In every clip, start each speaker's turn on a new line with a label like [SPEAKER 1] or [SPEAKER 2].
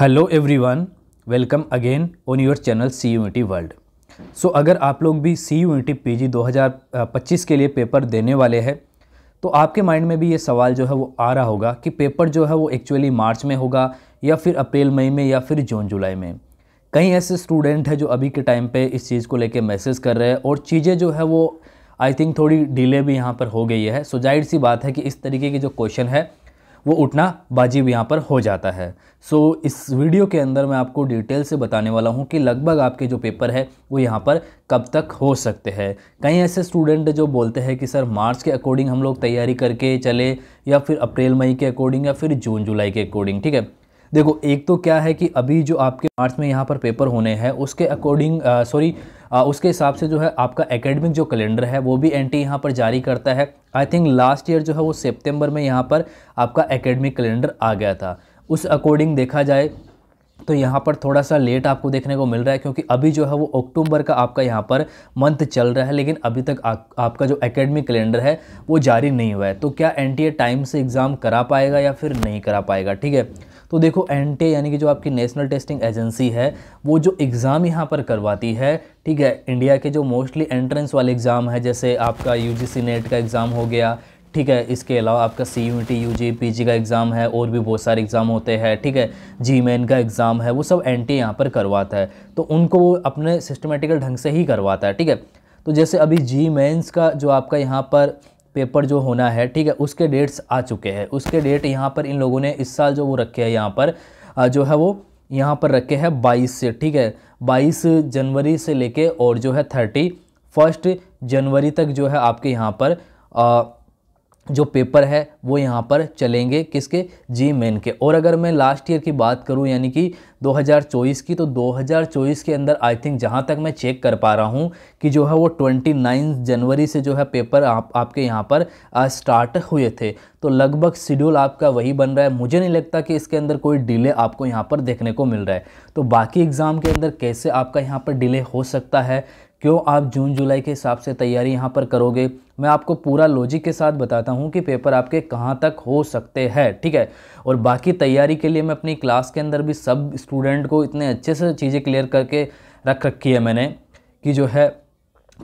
[SPEAKER 1] hello everyone welcome again on your channel C Unity World so अगर आप लोग भी सी यूनिटी पी जी के लिए पेपर देने वाले हैं तो आपके माइंड में भी ये सवाल जो है वो आ रहा होगा कि पेपर जो है वो एक्चुअली मार्च में होगा या फिर अप्रैल मई में या फिर जून जुलाई में कई ऐसे स्टूडेंट हैं जो अभी के टाइम पे इस चीज़ को लेके मैसेज कर रहे हैं और चीज़ें जो है वो आई थिंक थोड़ी डिले भी यहाँ पर हो गई है सो जाहिर सी बात है कि इस तरीके के जो क्वेश्चन है वो उठना वाजिब यहाँ पर हो जाता है सो so, इस वीडियो के अंदर मैं आपको डिटेल से बताने वाला हूँ कि लगभग आपके जो पेपर है वो यहाँ पर कब तक हो सकते हैं कई ऐसे स्टूडेंट जो बोलते हैं कि सर मार्च के अकॉर्डिंग हम लोग तैयारी करके चले या फिर अप्रैल मई के अकॉर्डिंग या फिर जून जुलाई के अकॉर्डिंग ठीक है देखो एक तो क्या है कि अभी जो आपके मार्च में यहाँ पर पेपर होने हैं उसके अकॉर्डिंग सॉरी उसके हिसाब से जो है आपका एकेडमिक जो कैलेंडर है वो भी एनटी e यहाँ पर जारी करता है आई थिंक लास्ट ईयर जो है वो सितंबर में यहाँ पर आपका एकेडमिक कैलेंडर आ गया था उस अकॉर्डिंग देखा जाए तो यहाँ पर थोड़ा सा लेट आपको देखने को मिल रहा है क्योंकि अभी जो है वो अक्टूबर का आपका यहाँ पर मंथ चल रहा है लेकिन अभी तक आ, आपका जो एकेडमिक कैलेंडर है वो जारी नहीं हुआ है तो क्या एन टाइम से एग्ज़ाम करा पाएगा या फिर नहीं करा पाएगा ठीक है तो देखो एन यानी कि जो आपकी नेशनल टेस्टिंग एजेंसी है वो जो एग्ज़ाम यहाँ पर करवाती है ठीक है इंडिया के जो मोस्टली एंट्रेंस वाले एग्ज़ाम है जैसे आपका यू नेट का एग्ज़ाम हो गया ठीक है इसके अलावा आपका C U T U G P G का एग्ज़ाम है और भी बहुत सारे एग्ज़ाम होते हैं ठीक है जी मेन का एग्ज़ाम है वो सब एन टी यहाँ पर करवाता है तो उनको वो अपने सिस्टमेटिकल ढंग से ही करवाता है ठीक है तो जैसे अभी जी मेन्स का जो आपका यहाँ पर पेपर जो होना है ठीक है उसके डेट्स आ चुके हैं उसके डेट यहाँ पर इन लोगों ने इस साल जो वो रखे हैं यहाँ पर जो है वो यहाँ पर रखे हैं बाईस से ठीक है बाईस जनवरी से लेके और जो है थर्टी फर्स्ट जनवरी तक जो है आपके यहाँ पर जो पेपर है वो यहाँ पर चलेंगे किसके जी मेन के और अगर मैं लास्ट ईयर की बात करूँ यानी कि 2024 की तो 2024 के अंदर आई थिंक जहाँ तक मैं चेक कर पा रहा हूँ कि जो है वो 29 जनवरी से जो है पेपर आप आपके यहाँ पर आ, स्टार्ट हुए थे तो लगभग शेड्यूल आपका वही बन रहा है मुझे नहीं लगता कि इसके अंदर कोई डिले आपको यहाँ पर देखने को मिल रहा है तो बाकी एग्ज़ाम के अंदर कैसे आपका यहाँ पर डिले हो सकता है क्यों आप जून जुलाई के हिसाब से तैयारी यहाँ पर करोगे मैं आपको पूरा लॉजिक के साथ बताता हूँ कि पेपर आपके कहाँ तक हो सकते हैं ठीक है और बाकी तैयारी के लिए मैं अपनी क्लास के अंदर भी सब स्टूडेंट को इतने अच्छे से चीज़ें क्लियर करके रख रखी है मैंने कि जो है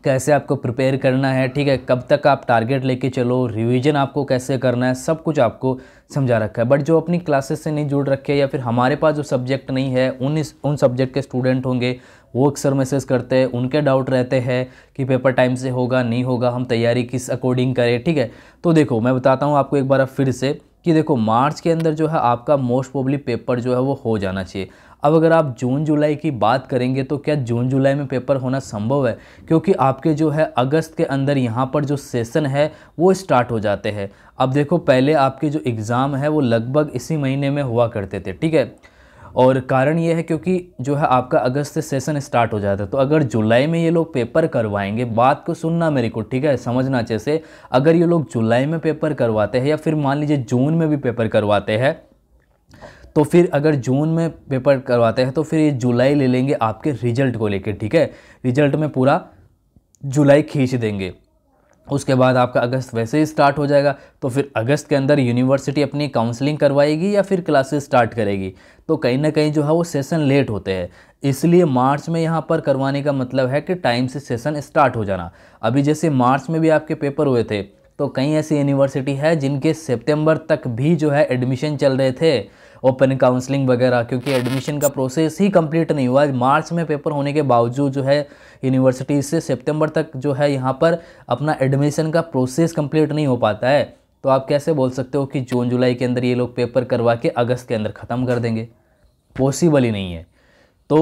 [SPEAKER 1] कैसे आपको प्रिपेयर करना है ठीक है कब तक आप टारगेट लेके चलो रिवीजन आपको कैसे करना है सब कुछ आपको समझा रखा है बट जो अपनी क्लासेस से नहीं जुड़ रखे या फिर हमारे पास जो सब्जेक्ट नहीं है उन उन सब्जेक्ट के स्टूडेंट होंगे वो अक्सर मैसेज करते हैं उनके डाउट रहते हैं कि पेपर टाइम से होगा नहीं होगा हम तैयारी किस अकॉर्डिंग करें ठीक है तो देखो मैं बताता हूँ आपको एक बार फिर से कि देखो मार्च के अंदर जो है आपका मोस्ट प्रॉब्ली पेपर जो है वो हो जाना चाहिए अब अगर आप जून जुलाई की बात करेंगे तो क्या जून जुलाई में पेपर होना संभव है क्योंकि आपके जो है अगस्त के अंदर यहाँ पर जो सेशन है वो स्टार्ट हो जाते हैं अब देखो पहले आपके जो एग्ज़ाम है वो लगभग इसी महीने में हुआ करते थे ठीक है और कारण ये है क्योंकि जो है आपका अगस्त से सेशन स्टार्ट हो जाता है तो अगर जुलाई में ये लोग पेपर करवाएंगे बात को सुनना मेरे को ठीक है समझना अच्छे से अगर ये लोग जुलाई में पेपर करवाते हैं या फिर मान लीजिए जून में भी पेपर करवाते हैं तो फिर अगर जून में पेपर करवाते हैं तो फिर ये जुलाई ले लेंगे आपके रिजल्ट को लेकर ठीक है रिजल्ट में पूरा जुलाई खींच देंगे उसके बाद आपका अगस्त वैसे ही स्टार्ट हो जाएगा तो फिर अगस्त के अंदर यूनिवर्सिटी अपनी काउंसलिंग करवाएगी या फिर क्लासेस स्टार्ट करेगी तो कहीं ना कहीं जो है वो सेशन लेट होते हैं इसलिए मार्च में यहाँ पर करवाने का मतलब है कि टाइम से सेशन स्टार्ट हो जाना अभी जैसे मार्च में भी आपके पेपर हुए थे तो कई ऐसी यूनिवर्सिटी है जिनके सितंबर तक भी जो है एडमिशन चल रहे थे ओपन काउंसलिंग वगैरह क्योंकि एडमिशन का प्रोसेस ही कंप्लीट नहीं हुआ मार्च में पेपर होने के बावजूद जो है यूनिवर्सिटी से सितंबर तक जो है यहाँ पर अपना एडमिशन का प्रोसेस कंप्लीट नहीं हो पाता है तो आप कैसे बोल सकते हो कि जून जुलाई के अंदर ये लोग पेपर करवा के अगस्त के अंदर ख़त्म कर देंगे पॉसिबल ही नहीं है तो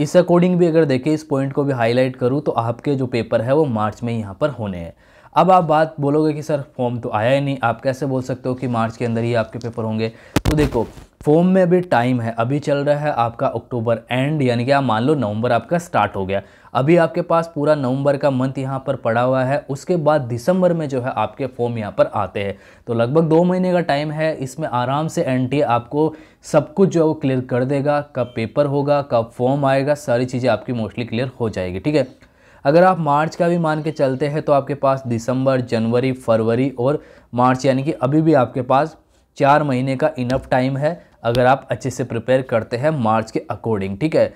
[SPEAKER 1] इस अकॉर्डिंग भी अगर देखें इस पॉइंट को भी हाईलाइट करूँ तो आपके जो पेपर है वो मार्च में यहाँ पर होने हैं अब आप बात बोलोगे कि सर फॉर्म तो आया ही नहीं आप कैसे बोल सकते हो कि मार्च के अंदर ही आपके पेपर होंगे तो देखो फॉर्म में अभी टाइम है अभी चल रहा है आपका अक्टूबर एंड यानी कि आप मान लो नवंबर आपका स्टार्ट हो गया अभी आपके पास पूरा नवंबर का मंथ यहाँ पर पड़ा हुआ है उसके बाद दिसंबर में जो है आपके फॉर्म यहाँ पर आते हैं तो लगभग दो महीने का टाइम है इसमें आराम से एन आपको सब कुछ जो है क्लियर कर देगा कब पेपर होगा कब फॉर्म आएगा सारी चीज़ें आपकी मोस्टली क्लियर हो जाएगी ठीक है अगर आप मार्च का भी मान के चलते हैं तो आपके पास दिसंबर जनवरी फरवरी और मार्च यानी कि अभी भी आपके पास चार महीने का इनफ टाइम है अगर आप अच्छे से प्रिपेयर करते हैं मार्च के अकॉर्डिंग ठीक है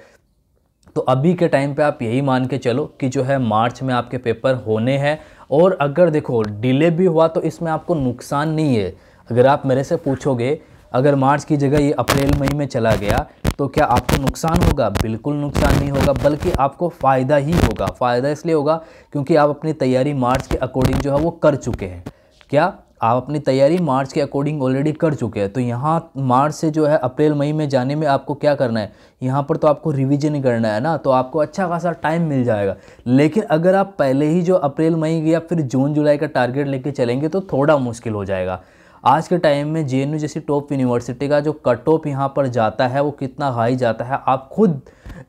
[SPEAKER 1] तो अभी के टाइम पे आप यही मान के चलो कि जो है मार्च में आपके पेपर होने हैं और अगर देखो डिले भी हुआ तो इसमें आपको नुकसान नहीं है अगर आप मेरे से पूछोगे अगर मार्च की जगह ये अप्रैल मई में चला गया तो क्या आपको नुकसान होगा बिल्कुल नुकसान नहीं होगा बल्कि आपको फ़ायदा ही होगा फ़ायदा इसलिए होगा क्योंकि आप अपनी तैयारी मार्च के अकॉर्डिंग जो है वो कर चुके हैं क्या आप अपनी तैयारी मार्च के अकॉर्डिंग ऑलरेडी कर चुके हैं तो यहाँ मार्च से जो है अप्रैल मई में जाने में आपको क्या करना है यहाँ पर तो आपको रिवीजन करना है ना तो आपको अच्छा खासा टाइम मिल जाएगा लेकिन अगर आप पहले ही जो अप्रैल मई या फिर जून जुलाई का टारगेट लेके चलेंगे तो थोड़ा मुश्किल हो जाएगा आज के टाइम में जे जैसी टॉप यूनिवर्सिटी का जो कट ऑफ यहाँ पर जाता है वो कितना हाई जाता है आप खुद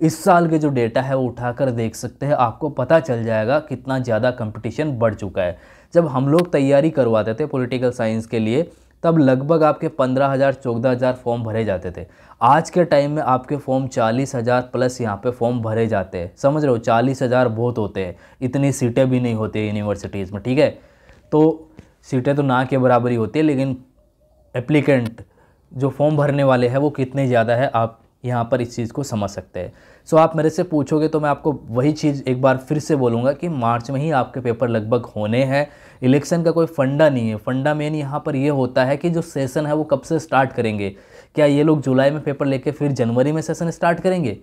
[SPEAKER 1] इस साल के जो डेटा है वो उठाकर देख सकते हैं आपको पता चल जाएगा कितना ज़्यादा कंपटीशन बढ़ चुका है जब हम लोग तैयारी करवाते थे पॉलिटिकल साइंस के लिए तब लगभग आपके पंद्रह हज़ार चौदह हज़ार फॉर्म भरे जाते थे आज के टाइम में आपके फॉर्म चालीस हज़ार प्लस यहाँ पे फॉर्म भरे जाते हैं समझ रहे हो चालीस हज़ार बहुत होते हैं इतनी सीटें भी नहीं होती यूनिवर्सिटीज़ में ठीक है तो सीटें तो ना के बराबर ही होती है लेकिन एप्लीकेंट जो फॉर्म भरने वाले हैं वो कितने ज़्यादा है आप यहाँ पर इस चीज़ को समझ सकते हैं सो so, आप मेरे से पूछोगे तो मैं आपको वही चीज़ एक बार फिर से बोलूँगा कि मार्च में ही आपके पेपर लगभग होने हैं इलेक्शन का कोई फंडा नहीं है फंडा मेन यहाँ पर ये होता है कि जो सेशन है वो कब से स्टार्ट करेंगे क्या ये लोग जुलाई में पेपर लेके फिर जनवरी में सेशन स्टार्ट करेंगे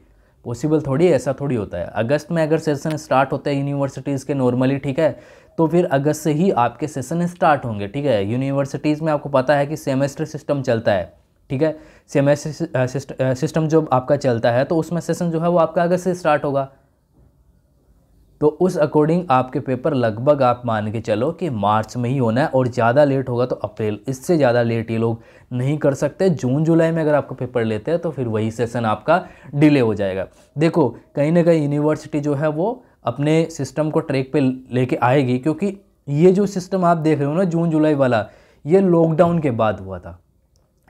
[SPEAKER 1] पॉसिबल थोड़ी ऐसा थोड़ी होता है अगस्त में अगर सेशन स्टार्ट होता है यूनिवर्सिटीज़ के नॉर्मली ठीक है तो फिर अगस्त से ही आपके सेशन स्टार्ट होंगे ठीक है यूनिवर्सिटीज़ में आपको पता है कि सेमेस्टर सिस्टम चलता है ठीक है सेमेस्टर सिस्टम जो आपका चलता है तो उसमें सेशन जो है वो आपका अगस्त से स्टार्ट होगा तो उस अकॉर्डिंग आपके पेपर लगभग आप मान के चलो कि मार्च में ही होना है और ज़्यादा लेट होगा तो अप्रैल इससे ज़्यादा लेट ये लोग नहीं कर सकते जून जुलाई में अगर आपका पेपर लेते हैं तो फिर वही सेशन आपका डिले हो जाएगा देखो कहीं ना कहीं यूनिवर्सिटी जो है वो अपने सिस्टम को ट्रैक पर लेके आएगी क्योंकि ये जो सिस्टम आप देख रहे हो ना जून जुलाई वाला ये लॉकडाउन के बाद हुआ था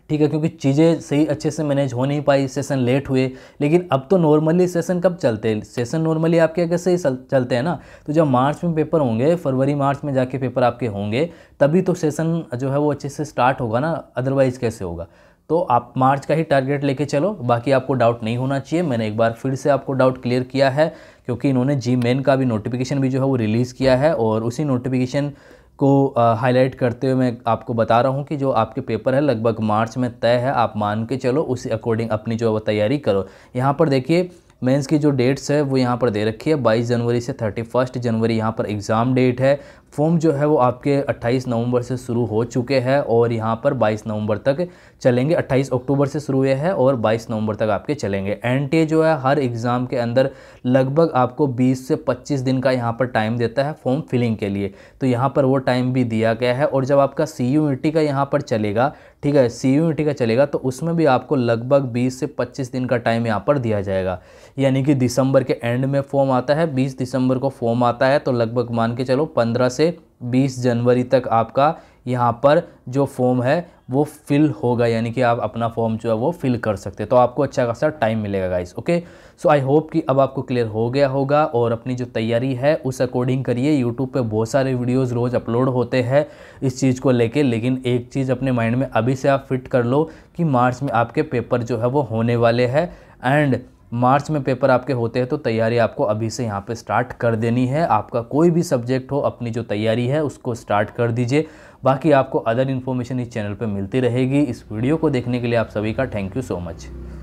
[SPEAKER 1] ठीक है क्योंकि चीज़ें सही अच्छे से मैनेज हो नहीं पाई सेशन लेट हुए लेकिन अब तो नॉर्मली सेशन कब चलते हैं सेशन नॉर्मली आपके अगर सही चलते हैं ना तो जब मार्च में पेपर होंगे फरवरी मार्च में जाके पेपर आपके होंगे तभी तो सेशन जो है वो अच्छे से स्टार्ट होगा ना अदरवाइज़ कैसे होगा तो आप मार्च का ही टारगेट लेके चलो बाकी आपको डाउट नहीं होना चाहिए मैंने एक बार फिर से आपको डाउट क्लियर किया है क्योंकि इन्होंने जी मेन का भी नोटिफिकेशन भी जो है वो रिलीज़ किया है और उसी नोटिफिकेशन को हाईलाइट करते हुए मैं आपको बता रहा हूँ कि जो आपके पेपर है लगभग मार्च में तय है आप मान के चलो उसी अकॉर्डिंग अपनी जो तैयारी करो यहाँ पर देखिए मेंस की जो डेट्स है वो यहाँ पर दे रखी है 22 जनवरी से 31 जनवरी यहाँ पर एग्ज़ाम डेट है फॉर्म जो है वो आपके 28 नवंबर से शुरू हो चुके हैं और यहाँ पर 22 नवंबर तक चलेंगे 28 अक्टूबर से शुरू हुए हैं और 22 नवंबर तक आपके चलेंगे एन जो है हर एग्ज़ाम के अंदर लगभग आपको 20 से 25 दिन का यहाँ पर टाइम देता है फॉर्म फिलिंग के लिए तो यहाँ पर वो टाइम भी दिया गया है और जब आपका सी यू का यहाँ पर चलेगा ठीक है सी यू का चलेगा तो उसमें भी आपको लगभग बीस से पच्चीस दिन का टाइम यहाँ पर दिया जाएगा यानी कि दिसंबर के एंड में फॉर्म आता है बीस दिसंबर को फॉर्म आता है तो लगभग मान के चलो पंद्रह से से 20 जनवरी तक आपका यहाँ पर जो फॉर्म है वो फिल होगा यानी कि आप अपना फॉर्म जो है वो फिल कर सकते हैं तो आपको अच्छा खासा टाइम मिलेगा guys okay so I hope कि अब आपको क्लियर हो गया होगा और अपनी जो तैयारी है उस अकॉर्डिंग करिए यूट्यूब पे बहुत सारे वीडियोस रोज़ अपलोड होते हैं इस चीज़ को लेके लेकिन एक चीज़ अपने माइंड में अभी से आप फिट कर लो कि मार्च में आपके पेपर जो है वो होने वाले हैं एंड मार्च में पेपर आपके होते हैं तो तैयारी आपको अभी से यहाँ पे स्टार्ट कर देनी है आपका कोई भी सब्जेक्ट हो अपनी जो तैयारी है उसको स्टार्ट कर दीजिए बाकी आपको अदर इन्फॉर्मेशन इस चैनल पर मिलती रहेगी इस वीडियो को देखने के लिए आप सभी का थैंक यू सो मच